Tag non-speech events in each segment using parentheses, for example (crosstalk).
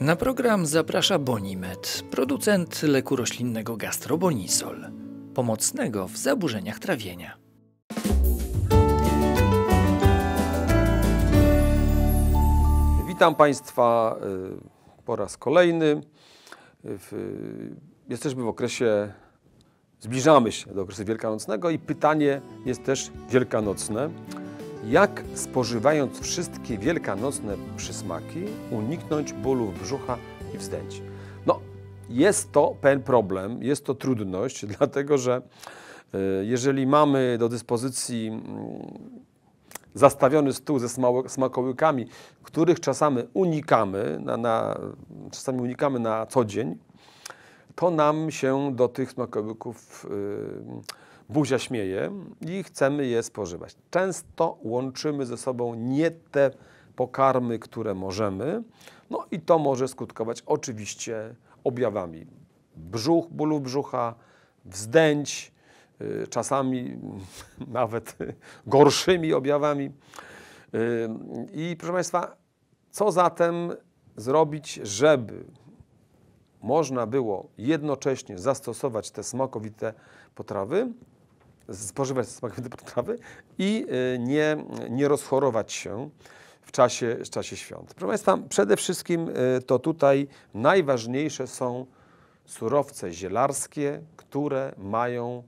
Na program zaprasza Bonimet, producent leku roślinnego gastrobonisol, pomocnego w zaburzeniach trawienia. Witam Państwa y, po raz kolejny. Jesteśmy w okresie, zbliżamy się do okresu wielkanocnego i pytanie jest też wielkanocne jak spożywając wszystkie wielkanocne przysmaki uniknąć bólu brzucha i wzdęć? No, jest to pewien problem, jest to trudność, (laughs) dlatego że e, jeżeli mamy do dyspozycji mm, zastawiony stół ze smakołykami, których czasami unikamy, na, na, czasami unikamy na co dzień, to nam się do tych smakołyków y, buzia śmieje i chcemy je spożywać. Często łączymy ze sobą nie te pokarmy, które możemy, no i to może skutkować oczywiście objawami brzuch, bólu brzucha, wzdęć, y, czasami (laughs) nawet gorszymi objawami. Y, I proszę Państwa, co zatem zrobić, żeby można było jednocześnie zastosować te smakowite potrawy, spożywać smakowite potrawy i y, nie, nie rozchorować się w czasie, w czasie świąt. Proszę Państwa, przede wszystkim y, to tutaj najważniejsze są surowce zielarskie, które mają y,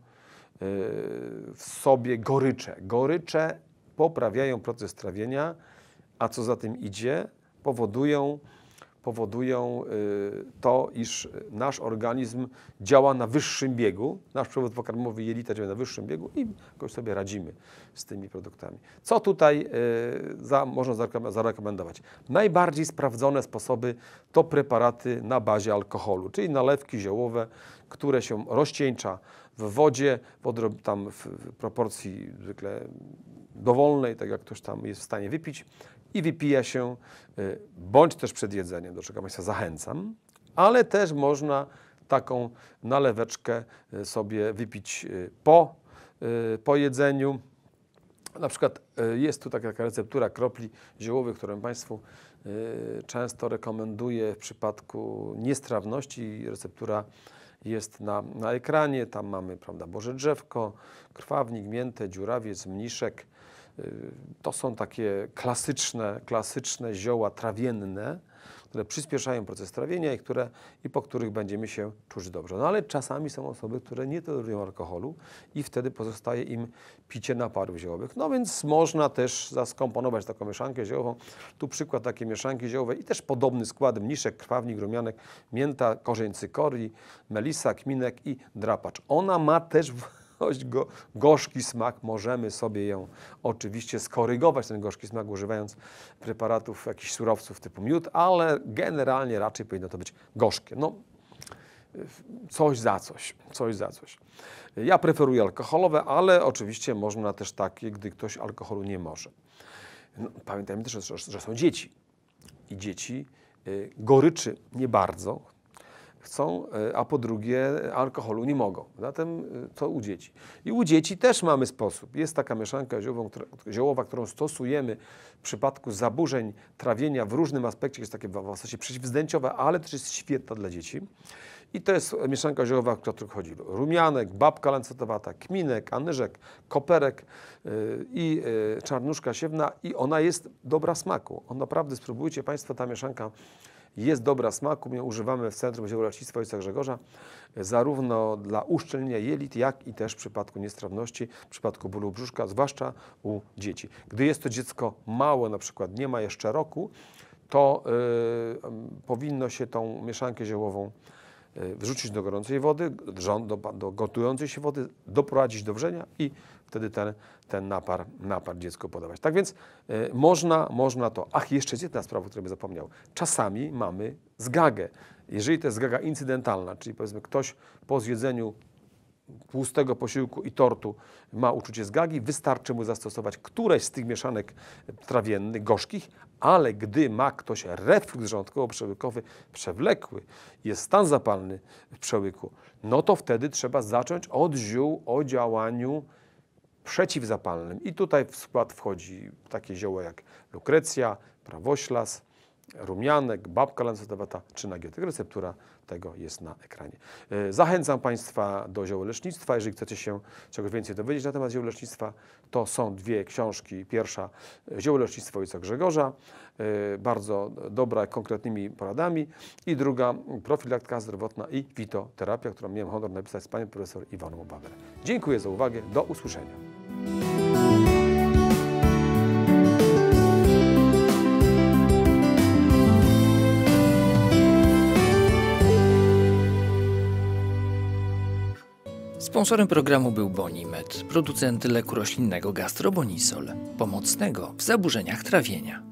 w sobie gorycze. Gorycze poprawiają proces trawienia, a co za tym idzie, powodują powodują y, to, iż nasz organizm działa na wyższym biegu, nasz przewód pokarmowy jelita działa na wyższym biegu i jakoś sobie radzimy z tymi produktami. Co tutaj y, za, można zarekomendować? Najbardziej sprawdzone sposoby to preparaty na bazie alkoholu, czyli nalewki ziołowe, które się rozcieńcza, w wodzie, w tam w proporcji zwykle dowolnej, tak jak ktoś tam jest w stanie wypić i wypija się, y, bądź też przed jedzeniem, do czego Państwa zachęcam, ale też można taką naleweczkę y, sobie wypić y, po, po jedzeniu. Na przykład jest tu taka receptura kropli ziołowych, którą Państwu często rekomenduję w przypadku niestrawności, receptura jest na, na ekranie. Tam mamy prawda, Boże Drzewko, Krwawnik, mięte, Dziurawiec, Mniszek. Y, to są takie klasyczne, klasyczne zioła trawienne, które przyspieszają proces trawienia i, które, i po których będziemy się czuć dobrze. No ale czasami są osoby, które nie tolerują alkoholu i wtedy pozostaje im picie naparów ziołowych. No więc można też zaskomponować taką mieszankę ziołową. Tu przykład takiej mieszanki ziołowej i też podobny skład mniszek, krwawnik, rumianek, mięta, korzeń cykorii, melisa, kminek i drapacz. Ona ma też w dość go, gorzki smak, możemy sobie ją oczywiście skorygować, ten gorzki smak, używając preparatów, jakichś surowców typu miód, ale generalnie raczej powinno to być gorzkie. No, coś za coś, coś za coś. Ja preferuję alkoholowe, ale oczywiście można też takie, gdy ktoś alkoholu nie może. No, pamiętajmy też, że, że są dzieci i dzieci y, goryczy nie bardzo, chcą, e, a po drugie alkoholu nie mogą. Zatem to e, u dzieci. I u dzieci też mamy sposób. Jest taka mieszanka ziołowa, którą stosujemy w przypadku zaburzeń trawienia w różnym aspekcie. Jest takie w zasadzie przeciwzdęciowe, ale też jest świetna dla dzieci. I to jest mieszanka ziołowa, o której chodzi rumianek, babka lancetowata, kminek, anyżek, koperek e, i czarnuszka siewna i ona jest dobra smaku. On naprawdę spróbujcie Państwo ta mieszanka jest dobra smaku, my używamy w Centrum Zielolarstwa Ojca Grzegorza zarówno dla uszczelnienia jelit, jak i też w przypadku niestrawności, w przypadku bólu brzuszka, zwłaszcza u dzieci. Gdy jest to dziecko małe, na przykład nie ma jeszcze roku, to yy, powinno się tą mieszankę ziołową Y, wrzucić do gorącej wody, do, do gotującej się wody, doprowadzić do wrzenia i wtedy ten, ten napar, napar dziecku podawać. Tak więc y, można, można to. Ach, jeszcze jedna sprawa, o której bym zapomniał. Czasami mamy zgagę. Jeżeli to jest zgaga incydentalna, czyli powiedzmy ktoś po zjedzeniu tłustego posiłku i tortu ma uczucie zgagi, wystarczy mu zastosować któreś z tych mieszanek trawiennych, gorzkich, ale gdy ma ktoś reflux żołądkowo-przełykowy przewlekły, jest stan zapalny w przełyku, no to wtedy trzeba zacząć od ziół o działaniu przeciwzapalnym. I tutaj w skład wchodzi takie zioło jak lukrecja, prawoślas, rumianek, babka lancetowata czy nagiotek. Receptura tego jest na ekranie. E, zachęcam Państwa do ziołolecznictwa. Jeżeli chcecie się czegoś więcej dowiedzieć na temat ziołolecznictwa, to są dwie książki. Pierwsza e, Ziołolecznictwo Ojca Grzegorza, e, bardzo dobra, konkretnymi poradami i druga Profilaktyka zdrowotna i witoterapia, którą miałem honor napisać z Panią Profesor Iwaną Babel. Dziękuję za uwagę. Do usłyszenia. Sponsorem programu był Bonimed, producent leku roślinnego Gastrobonisol, pomocnego w zaburzeniach trawienia.